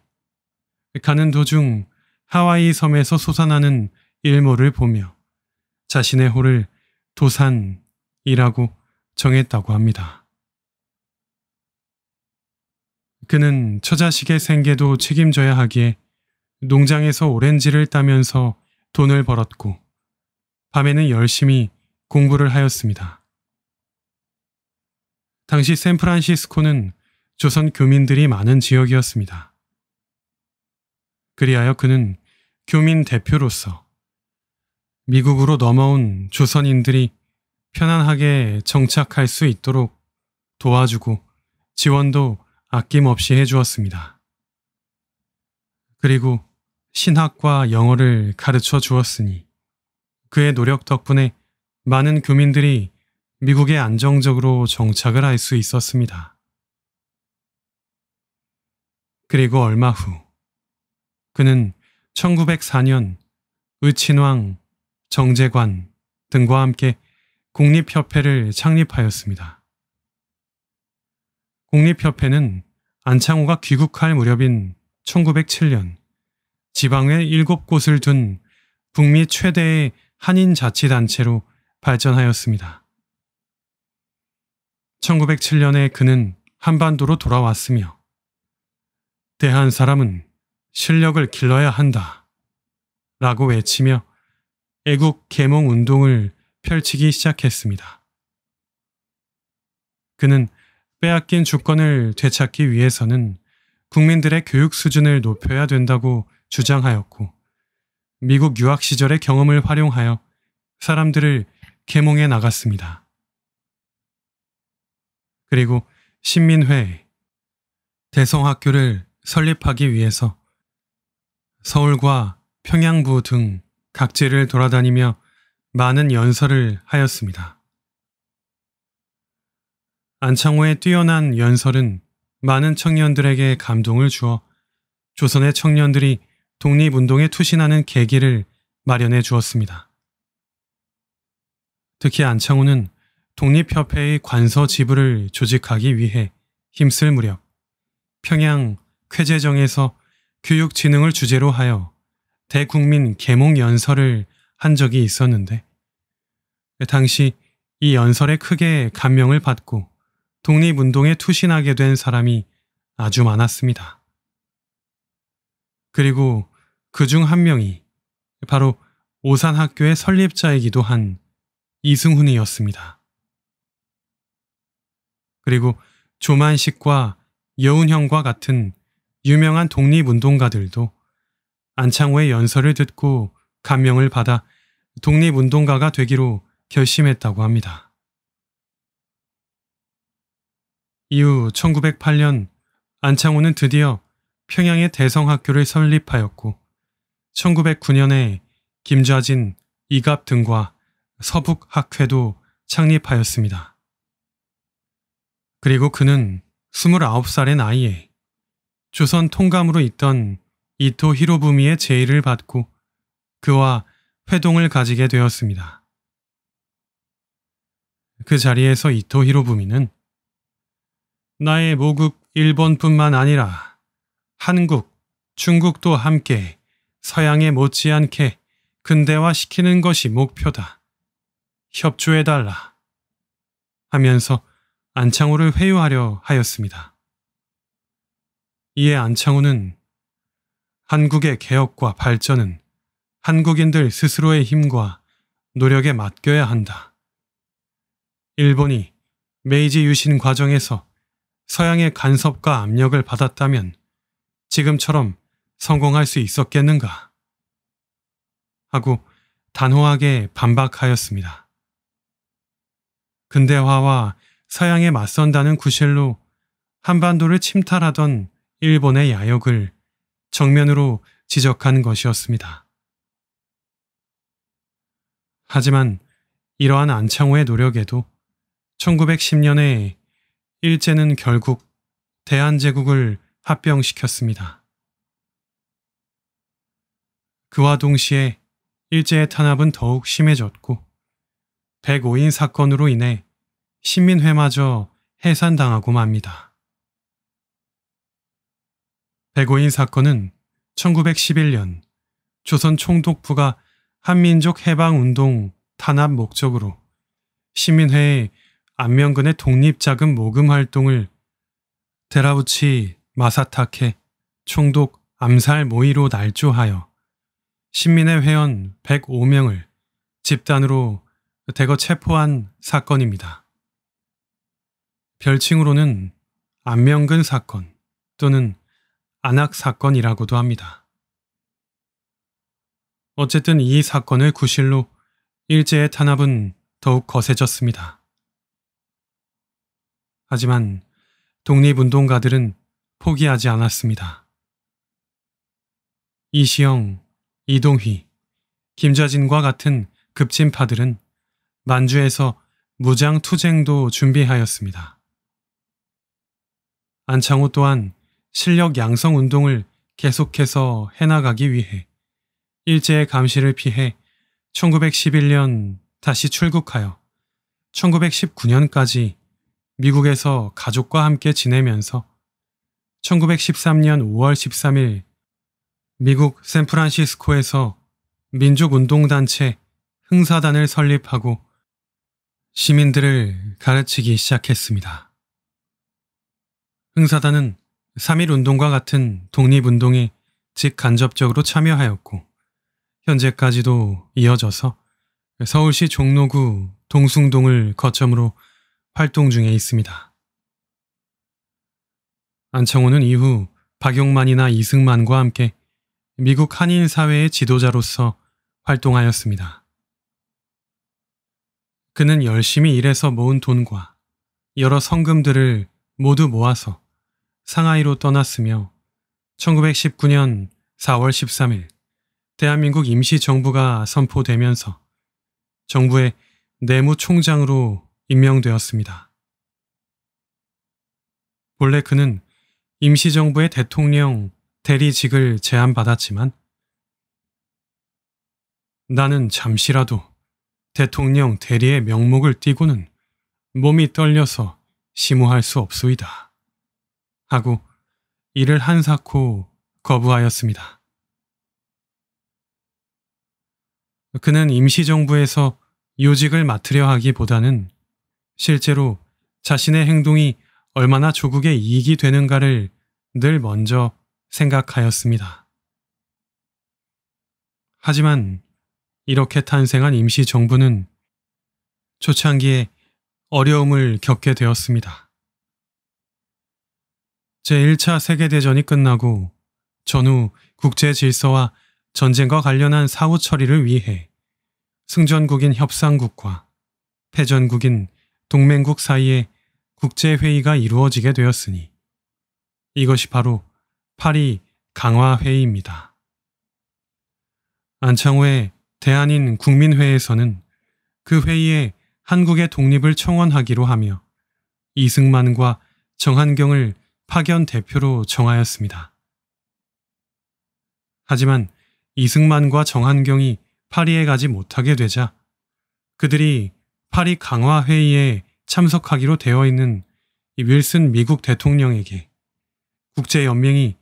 가는 도중 하와이 섬에서 솟아나는 일몰을 보며 자신의 호를 도산이라고 정했다고 합니다. 그는 처자식의 생계도 책임져야 하기에 농장에서 오렌지를 따면서 돈을 벌었고 밤에는 열심히 공부를 하였습니다. 당시 샌프란시스코는 조선 교민들이 많은 지역이었습니다. 그리하여 그는 교민 대표로서 미국으로 넘어온 조선인들이 편안하게 정착할 수 있도록 도와주고 지원도 아낌없이 해주었습니다. 그리고 신학과 영어를 가르쳐 주었으니 그의 노력 덕분에 많은 교민들이 미국에 안정적으로 정착을 할 수 있었습니다. 그리고 얼마 후 그는 1904년 의친왕, 정재관 등과 함께 국립협회를 창립하였습니다. 국립협회는 안창호가 귀국할 무렵인 1907년 지방에 7곳을 둔 북미 최대의 한인 자치단체로 발전하였습니다. 1907년에 그는 한반도로 돌아왔으며 대한 사람은 실력을 길러야 한다 라고 외치며 애국 계몽 운동을 펼치기 시작했습니다. 그는 빼앗긴 주권을 되찾기 위해서는 국민들의 교육 수준을 높여야 된다고 주장하였고 미국 유학 시절의 경험을 활용하여 사람들을 계몽해 나갔습니다. 그리고 신민회 대성학교를 설립하기 위해서 서울과 평양부 등 각지를 돌아다니며 많은 연설을 하였습니다. 안창호의 뛰어난 연설은 많은 청년들에게 감동을 주어 조선의 청년들이 독립운동에 투신하는 계기를 마련해 주었습니다. 특히 안창호는 독립협회의 관서 지부를 조직하기 위해 힘쓸 무렵 평양 쾌재정에서 교육진흥을 주제로 하여 대국민 계몽 연설을 한 적이 있었는데 당시 이 연설에 크게 감명을 받고 독립운동에 투신하게 된 사람이 아주 많았습니다. 그리고 그 중 한 명이 바로 오산학교의 설립자이기도 한 이승훈이었습니다. 그리고 조만식과 여운형과 같은 유명한 독립운동가들도 안창호의 연설을 듣고 감명을 받아 독립운동가가 되기로 결심했다고 합니다. 이후 1908년 안창호는 드디어 평양의 대성학교를 설립하였고 1909년에 김좌진, 이갑 등과 서북학회도 창립하였습니다. 그리고 그는 29살의 나이에 조선 통감으로 있던 이토 히로부미의 제의를 받고 그와 회동을 가지게 되었습니다. 그 자리에서 이토 히로부미는 나의 모국 일본뿐만 아니라 한국, 중국도 함께 서양에 못지않게 근대화시키는 것이 목표다. 협조해달라. 하면서 안창호를 회유하려 하였습니다. 이에 안창호는 한국의 개혁과 발전은 한국인들 스스로의 힘과 노력에 맡겨야 한다. 일본이 메이지 유신 과정에서 서양의 간섭과 압력을 받았다면 지금처럼 성공할 수 있었겠는가? 하고 단호하게 반박하였습니다. 근대화와 서양에 맞선다는 구실로 한반도를 침탈하던 일본의 야욕을 정면으로 지적한 것이었습니다. 하지만 이러한 안창호의 노력에도 1910년에 일제는 결국 대한제국을 합병시켰습니다. 그와 동시에 일제의 탄압은 더욱 심해졌고 105인 사건으로 인해 신민회마저 해산당하고 맙니다. 105인 사건은 1911년 조선 총독부가 한민족 해방운동 탄압 목적으로 신민회의 안면근의 독립자금 모금 활동을 데라우치 마사타케 총독 암살 모의로 날조하여 신민의 회원 105명을 집단으로 대거 체포한 사건입니다. 별칭으로는 안면근 사건 또는 안악 사건이라고도 합니다. 어쨌든 이 사건을 구실로 일제의 탄압은 더욱 거세졌습니다. 하지만 독립운동가들은 포기하지 않았습니다. 이시영, 이동휘 김좌진과 같은 급진파들은 만주에서 무장투쟁도 준비하였습니다. 안창호 또한 실력 양성 운동을 계속해서 해나가기 위해 일제의 감시를 피해 1911년 다시 출국하여 1919년까지 미국에서 가족과 함께 지내면서 1913년 5월 13일 미국 샌프란시스코에서 민족운동단체 흥사단을 설립하고 시민들을 가르치기 시작했습니다. 흥사단은 3.1운동과 같은 독립운동에 직간접적으로 참여하였고 현재까지도 이어져서 서울시 종로구 동숭동을 거점으로 활동 중에 있습니다. 안창호는 이후 박용만이나 이승만과 함께 미국 한인 사회의 지도자로서 활동하였습니다. 그는 열심히 일해서 모은 돈과 여러 성금들을 모두 모아서 상하이로 떠났으며 1919년 4월 13일 대한민국 임시정부가 선포되면서 정부의 내무총장으로 임명되었습니다. 본래 그는 임시정부의 대통령 대리직을 제안받았지만 나는 잠시라도 대통령 대리의 명목을 띄고는 몸이 떨려서 심호할 수 없소이다. 하고 이를 한사코 거부하였습니다. 그는 임시정부에서 요직을 맡으려 하기보다는 실제로 자신의 행동이 얼마나 조국의 이익이 되는가를 늘 먼저 생각하였습니다. 하지만 이렇게 탄생한 임시정부는 초창기에 어려움을 겪게 되었습니다. 제1차 세계대전이 끝나고 전후 국제 질서와 전쟁과 관련한 사후 처리를 위해 승전국인 협상국과 패전국인 동맹국 사이에 국제회의가 이루어지게 되었으니 이것이 바로 파리 강화회의입니다. 안창호의 대한인 국민회에서는 그 회의에 한국의 독립을 청원하기로 하며 이승만과 정한경을 파견 대표로 정하였습니다. 하지만 이승만과 정한경이 파리에 가지 못하게 되자 그들이 파리 강화 회의에 참석하기로 되어 있는 이 윌슨 미국 대통령에게 국제연맹이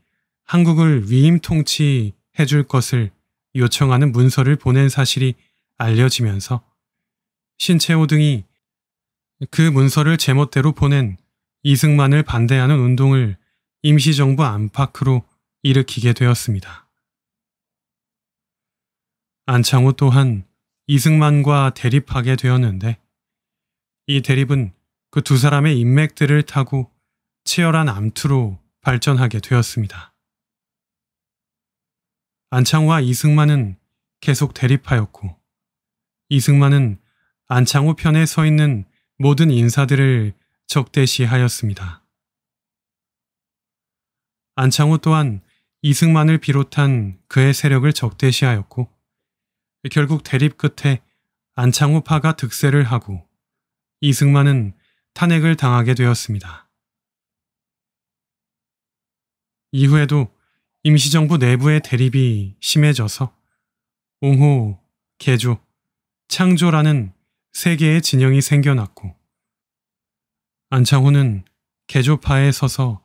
한국을 위임 통치해 줄 것을 요청하는 문서를 보낸 사실이 알려지면서 신채호 등이 그 문서를 제멋대로 보낸 이승만을 반대하는 운동을 임시정부 안팎으로 일으키게 되었습니다. 안창호 또한 이승만과 대립하게 되었는데 이 대립은 그 두 사람의 인맥들을 타고 치열한 암투로 발전하게 되었습니다. 안창호와 이승만은 계속 대립하였고 이승만은 안창호 편에 서 있는 모든 인사들을 적대시하였습니다. 안창호 또한 이승만을 비롯한 그의 세력을 적대시하였고 결국 대립 끝에 안창호파가 득세를 하고 이승만은 탄핵을 당하게 되었습니다. 이후에도 임시정부 내부의 대립이 심해져서 옹호, 개조, 창조라는 세 개의 진영이 생겨났고 안창호는 개조파에 서서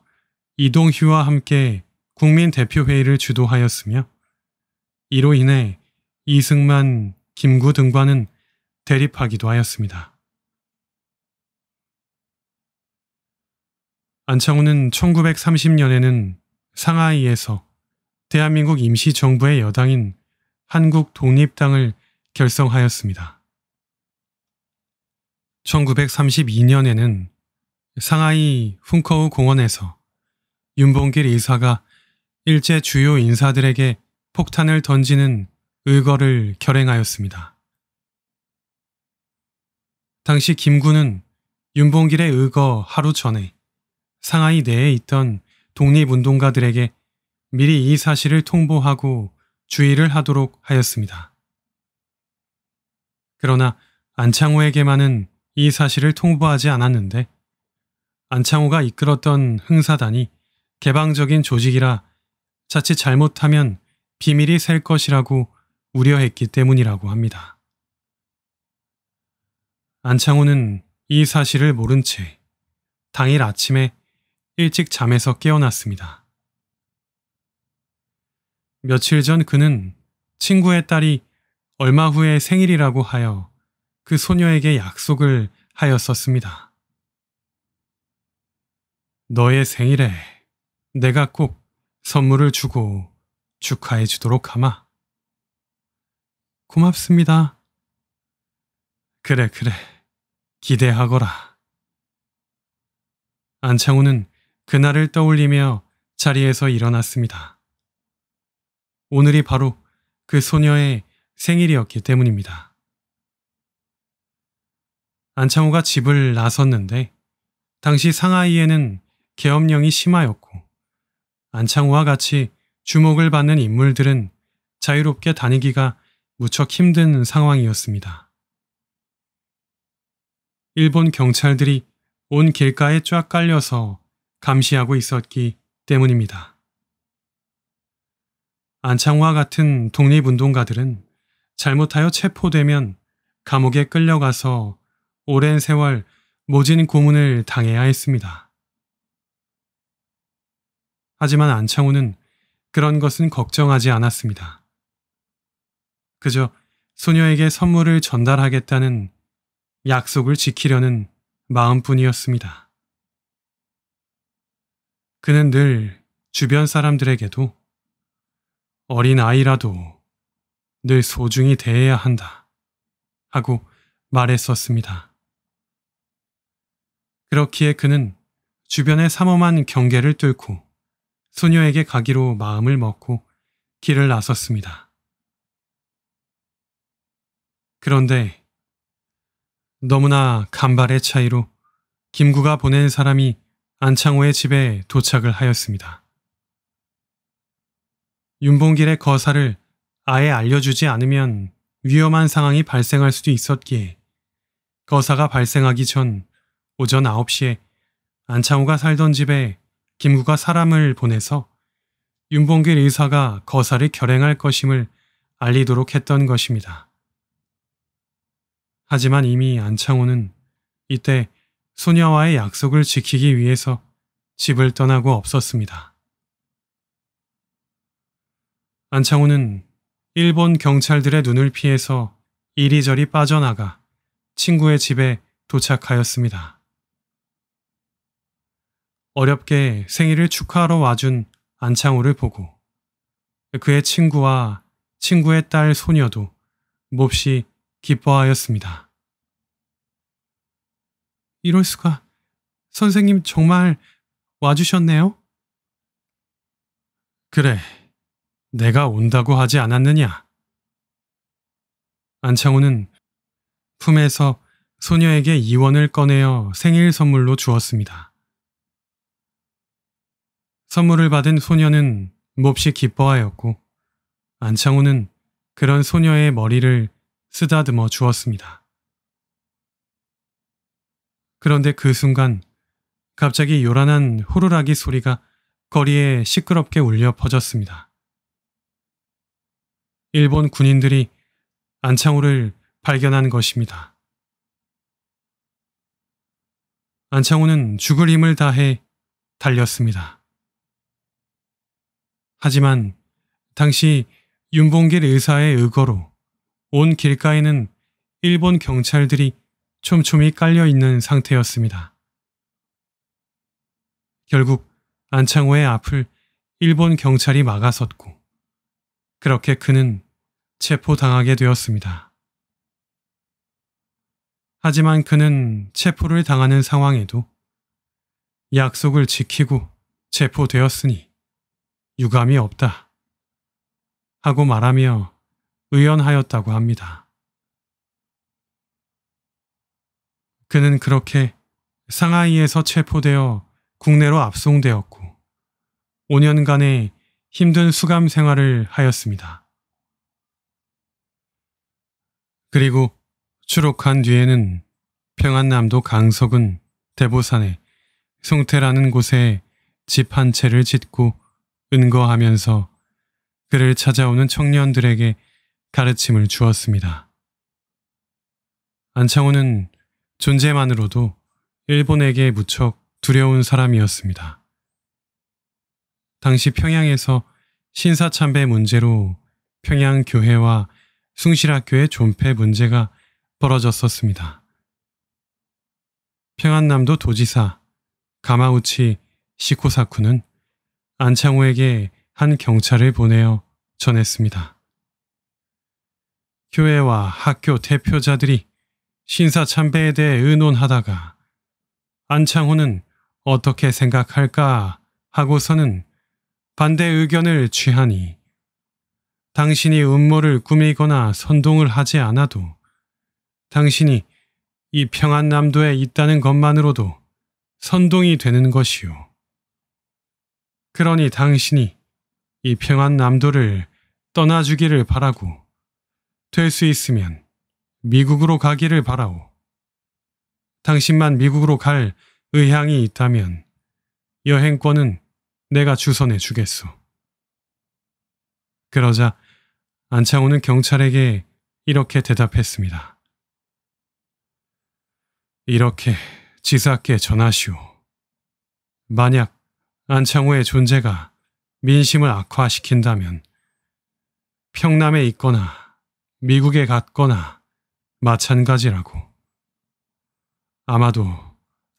이동휘와 함께 국민대표회의를 주도하였으며 이로 인해 이승만, 김구 등과는 대립하기도 하였습니다. 안창호는 1930년에는 상하이에서 대한민국 임시정부의 여당인 한국 독립당을 결성하였습니다. 1932년에는 상하이 훈커우 공원에서 윤봉길 의사가 일제 주요 인사들에게 폭탄을 던지는 의거를 결행하였습니다. 당시 김군은 윤봉길의 의거 하루 전에 상하이 내에 있던 독립운동가들에게 미리 이 사실을 통보하고 주의를 하도록 하였습니다. 그러나 안창호에게만은 이 사실을 통보하지 않았는데 안창호가 이끌었던 흥사단이 개방적인 조직이라 자칫 잘못하면 비밀이 셀 것이라고 우려했기 때문이라고 합니다. 안창호는 이 사실을 모른 채 당일 아침에 일찍 잠에서 깨어났습니다. 며칠 전 그는 친구의 딸이 얼마 후에 생일이라고 하여 그 소녀에게 약속을 하였었습니다. 너의 생일에 내가 꼭 선물을 주고 축하해 주도록 하마. 고맙습니다. 그래, 그래. 기대하거라. 안창호는 그날을 떠올리며 자리에서 일어났습니다. 오늘이 바로 그 소녀의 생일이었기 때문입니다. 안창호가 집을 나섰는데 당시 상하이에는 계엄령이 심하였고 안창호와 같이 주목을 받는 인물들은 자유롭게 다니기가 무척 힘든 상황이었습니다. 일본 경찰들이 온 길가에 쫙 깔려서 감시하고 있었기 때문입니다. 안창호와 같은 독립운동가들은 잘못하여 체포되면 감옥에 끌려가서 오랜 세월 모진 고문을 당해야 했습니다. 하지만 안창호는 그런 것은 걱정하지 않았습니다. 그저 소녀에게 선물을 전달하겠다는 약속을 지키려는 마음뿐이었습니다. 그는 늘 주변 사람들에게도 어린 아이라도 늘 소중히 대해야 한다 하고 말했었습니다. 그렇기에 그는 주변의 삼엄한 경계를 뚫고 소녀에게 가기로 마음을 먹고 길을 나섰습니다. 그런데 너무나 간발의 차이로 김구가 보낸 사람이 안창호의 집에 도착을 하였습니다. 윤봉길의 거사를 아예 알려주지 않으면 위험한 상황이 발생할 수도 있었기에 거사가 발생하기 전 오전 9시에 안창호가 살던 집에 김구가 사람을 보내서 윤봉길 의사가 거사를 결행할 것임을 알리도록 했던 것입니다. 하지만 이미 안창호는 이때 소녀와의 약속을 지키기 위해서 집을 떠나고 없었습니다. 안창호는 일본 경찰들의 눈을 피해서 이리저리 빠져나가 친구의 집에 도착하였습니다. 어렵게 생일을 축하하러 와준 안창호를 보고 그의 친구와 친구의 딸 소녀도 몹시 기뻐하였습니다. 이럴 수가. 선생님 정말 와주셨네요? 그래. 내가 온다고 하지 않았느냐? 안창호는 품에서 소녀에게 이원을 꺼내어 생일 선물로 주었습니다. 선물을 받은 소녀는 몹시 기뻐하였고 안창호는 그런 소녀의 머리를 쓰다듬어 주었습니다. 그런데 그 순간 갑자기 요란한 호루라기 소리가 거리에 시끄럽게 울려 퍼졌습니다. 일본 군인들이 안창호를 발견한 것입니다. 안창호는 죽을 힘을 다해 달렸습니다. 하지만 당시 윤봉길 의사의 의거로 온 길가에는 일본 경찰들이 촘촘히 깔려있는 상태였습니다. 결국 안창호의 앞을 일본 경찰이 막아섰고 그렇게 그는 체포당하게 되었습니다. 하지만 그는 체포를 당하는 상황에도 약속을 지키고 체포되었으니 유감이 없다 하고 말하며 의연하였다고 합니다. 그는 그렇게 상하이에서 체포되어 국내로 압송되었고 5년간의 힘든 수감 생활을 하였습니다. 그리고 추록한 뒤에는 평안남도 강석은 대보산에 송태라는 곳에 집 한 채를 짓고 은거하면서 그를 찾아오는 청년들에게 가르침을 주었습니다. 안창호는 존재만으로도 일본에게 무척 두려운 사람이었습니다. 당시 평양에서 신사참배 문제로 평양 교회와 숭실학교의 존폐 문제가 벌어졌었습니다. 평안남도 도지사 가마우치 시코사쿠는 안창호에게 한 경찰을 보내어 전했습니다. 교회와 학교 대표자들이 신사참배에 대해 의논하다가 안창호는 어떻게 생각할까 하고서는 반대 의견을 취하니 당신이 음모를 꾸미거나 선동을 하지 않아도 당신이 이 평안남도에 있다는 것만으로도 선동이 되는 것이요. 그러니 당신이 이 평안남도를 떠나주기를 바라고 될수 있으면 미국으로 가기를 바라오. 당신만 미국으로 갈 의향이 있다면 여행권은 내가 주선해 주겠소. 그러자 안창호는 경찰에게 이렇게 대답했습니다. 이렇게 지사께 전하시오. 만약 안창호의 존재가 민심을 악화시킨다면 평남에 있거나 미국에 갔거나 마찬가지라고. 아마도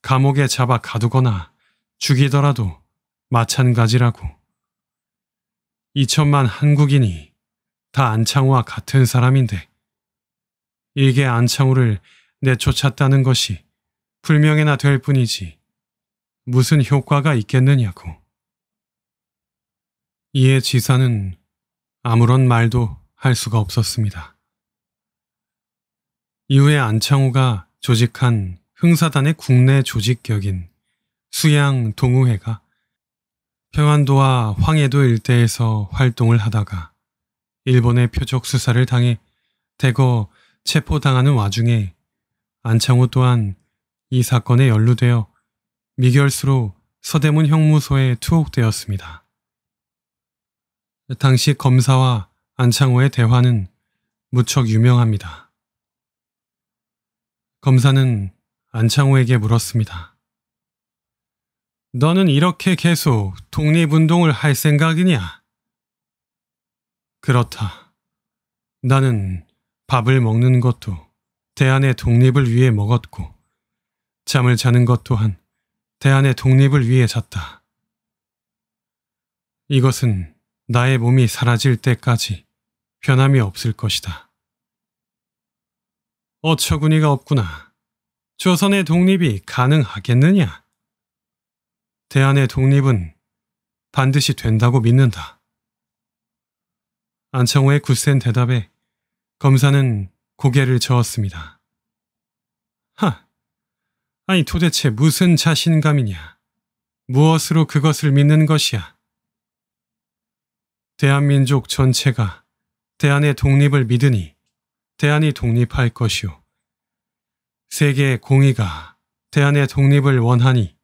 감옥에 잡아 가두거나 죽이더라도 마찬가지라고. 2천만 한국인이 다 안창호와 같은 사람인데 이게 안창호를 내쫓았다는 것이 불명예나 될 뿐이지 무슨 효과가 있겠느냐고. 이에 지사는 아무런 말도 할 수가 없었습니다. 이후에 안창호가 조직한 흥사단의 국내 조직격인 수양 동우회가 평안도와 황해도 일대에서 활동을 하다가 일본의 표적 수사를 당해 대거 체포당하는 와중에 안창호 또한 이 사건에 연루되어 미결수로 서대문 형무소에 투옥되었습니다. 당시 검사와 안창호의 대화는 무척 유명합니다. 검사는 안창호에게 물었습니다. 너는 이렇게 계속 독립운동을 할 생각이냐? 그렇다. 나는 밥을 먹는 것도 대안의 독립을 위해 먹었고, 잠을 자는 것 또한 대안의 독립을 위해 잤다. 이것은 나의 몸이 사라질 때까지 변함이 없을 것이다. 어처구니가 없구나. 조선의 독립이 가능하겠느냐? 대한의 독립은 반드시 된다고 믿는다. 안창호의 굳센 대답에 검사는 고개를 저었습니다. 하! 아니 도대체 무슨 자신감이냐? 무엇으로 그것을 믿는 것이야? 대한민족 전체가 대안의 독립을 믿으니 대안이 독립할 것이요. 세계의 공의가 대안의 독립을 원하니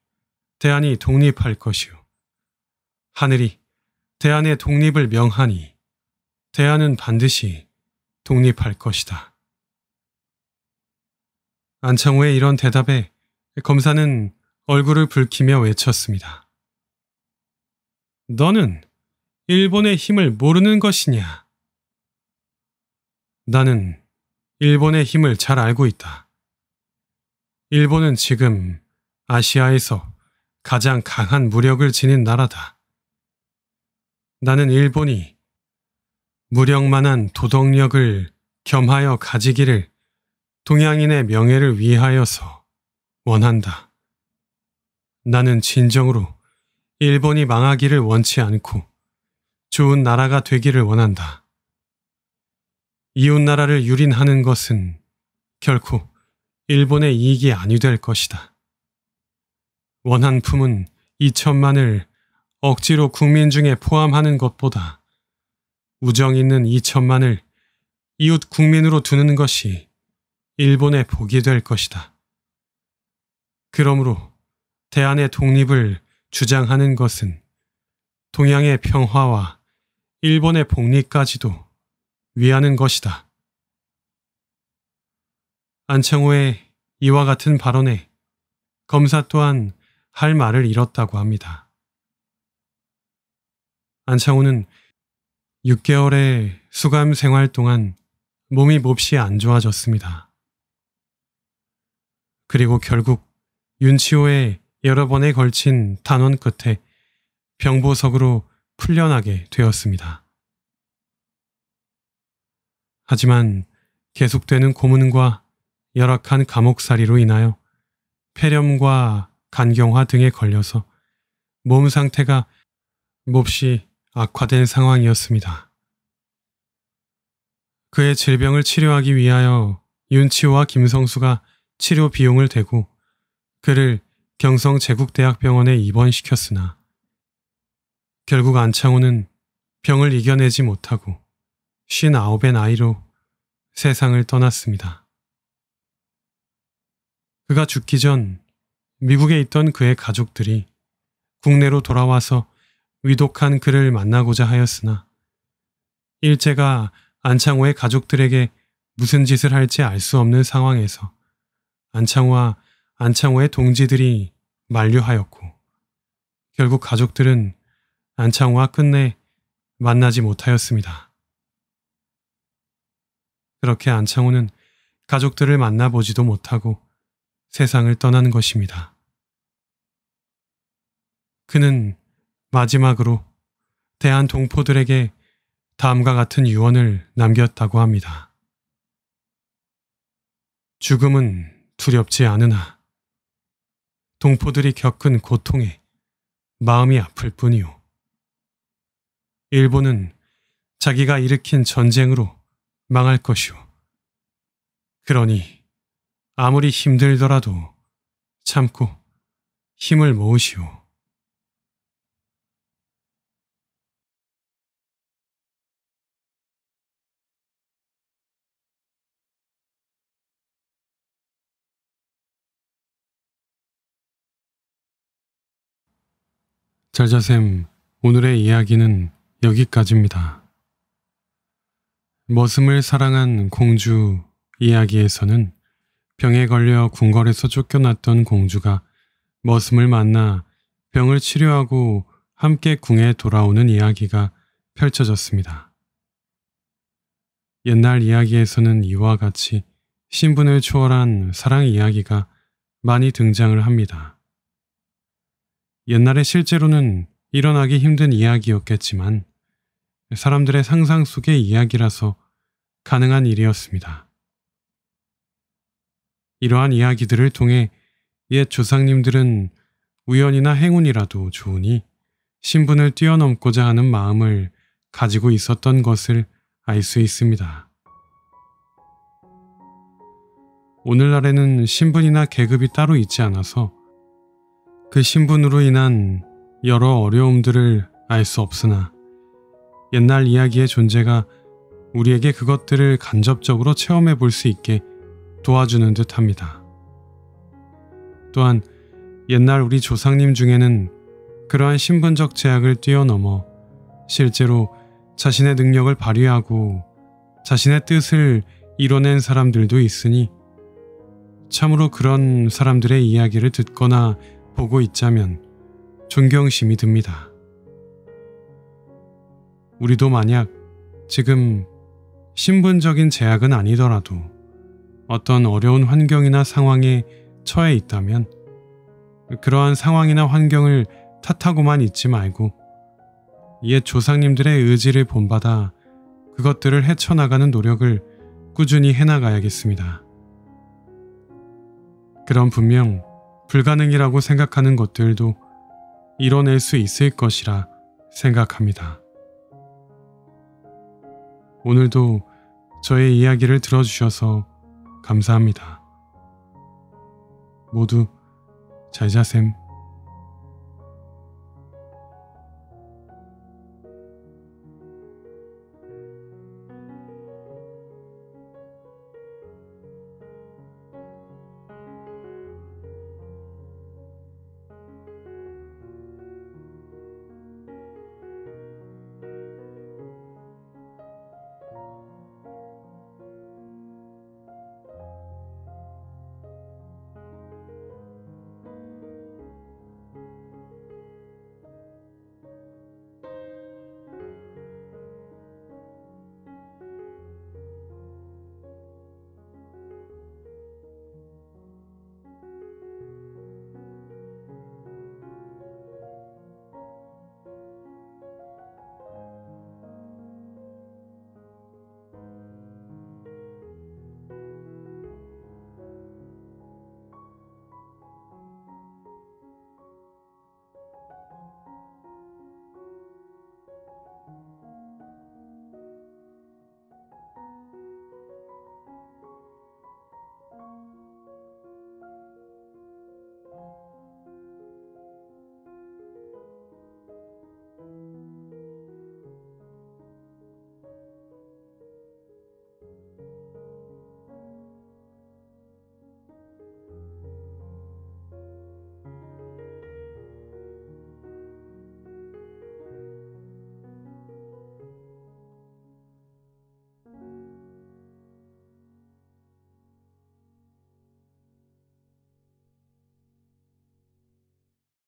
대안이 독립할 것이요. 하늘이 대안의 독립을 명하니 대안은 반드시 독립할 것이다. 안창호의 이런 대답에 검사는 얼굴을 붉히며 외쳤습니다. 너는 일본의 힘을 모르는 것이냐? 나는 일본의 힘을 잘 알고 있다. 일본은 지금 아시아에서 가장 강한 무력을 지닌 나라다. 나는 일본이 무력만한 도덕력을 겸하여 가지기를 동양인의 명예를 위하여서 원한다. 나는 진정으로 일본이 망하기를 원치 않고 좋은 나라가 되기를 원한다. 이웃나라를 유린하는 것은 결코 일본의 이익이 아니될 것이다. 원한 품은 2천만을 억지로 국민 중에 포함하는 것보다 우정 있는 2천만을 이웃 국민으로 두는 것이 일본의 복이 될 것이다. 그러므로 대한의 독립을 주장하는 것은 동양의 평화와 일본의 복리까지도 위하는 것이다. 안창호의 이와 같은 발언에 검사 또한 할 말을 잃었다고 합니다. 안창호는 6개월의 수감 생활 동안 몸이 몹시 안 좋아졌습니다. 그리고 결국 윤치호의 여러 번에 걸친 탄원 끝에 병보석으로 풀려나게 되었습니다. 하지만 계속되는 고문과 열악한 감옥살이로 인하여 폐렴과 간경화 등에 걸려서 몸 상태가 몹시 악화된 상황이었습니다. 그의 질병을 치료하기 위하여 윤치호와 김성수가 치료 비용을 대고 그를 경성 제국대학병원에 입원시켰으나 결국 안창호는 병을 이겨내지 못하고 59의 나이로 세상을 떠났습니다. 그가 죽기 전 미국에 있던 그의 가족들이 국내로 돌아와서 위독한 그를 만나고자 하였으나 일제가 안창호의 가족들에게 무슨 짓을 할지 알 수 없는 상황에서 안창호와 안창호의 동지들이 만류하였고 결국 가족들은 안창호와 끝내 만나지 못하였습니다. 그렇게 안창호는 가족들을 만나보지도 못하고 세상을 떠난 것입니다. 그는 마지막으로 대한 동포들에게 다음과 같은 유언을 남겼다고 합니다. 죽음은 두렵지 않으나 동포들이 겪은 고통에 마음이 아플 뿐이요. 일본은 자기가 일으킨 전쟁으로 망할 것이오. 그러니 아무리 힘들더라도 참고 힘을 모으시오. 잘자쌤, 오늘의 이야기는 여기까지입니다. 머슴을 사랑한 공주 이야기에서는 병에 걸려 궁궐에서 쫓겨났던 공주가 머슴을 만나 병을 치료하고 함께 궁에 돌아오는 이야기가 펼쳐졌습니다. 옛날 이야기에서는 이와 같이 신분을 초월한 사랑 이야기가 많이 등장을 합니다. 옛날에 실제로는 일어나기 힘든 이야기였겠지만 사람들의 상상 속의 이야기라서 가능한 일이었습니다. 이러한 이야기들을 통해 옛 조상님들은 우연이나 행운이라도 좋으니 신분을 뛰어넘고자 하는 마음을 가지고 있었던 것을 알 수 있습니다. 오늘날에는 신분이나 계급이 따로 있지 않아서 그 신분으로 인한 여러 어려움들을 알 수 없으나 옛날 이야기의 존재가 우리에게 그것들을 간접적으로 체험해 볼 수 있게 도와주는 듯 합니다. 또한 옛날 우리 조상님 중에는 그러한 신분적 제약을 뛰어넘어 실제로 자신의 능력을 발휘하고 자신의 뜻을 이뤄낸 사람들도 있으니 참으로 그런 사람들의 이야기를 듣거나 보고 있자면 존경심이 듭니다. 우리도 만약 지금 신분적인 제약은 아니더라도 어떤 어려운 환경이나 상황에 처해 있다면 그러한 상황이나 환경을 탓하고만 있지 말고 옛 조상님들의 의지를 본받아 그것들을 헤쳐나가는 노력을 꾸준히 해나가야겠습니다. 그럼 분명 불가능이라고 생각하는 것들도 이뤄낼 수 있을 것이라 생각합니다. 오늘도 저의 이야기를 들어주셔서 감사합니다. 모두 잘 자셈.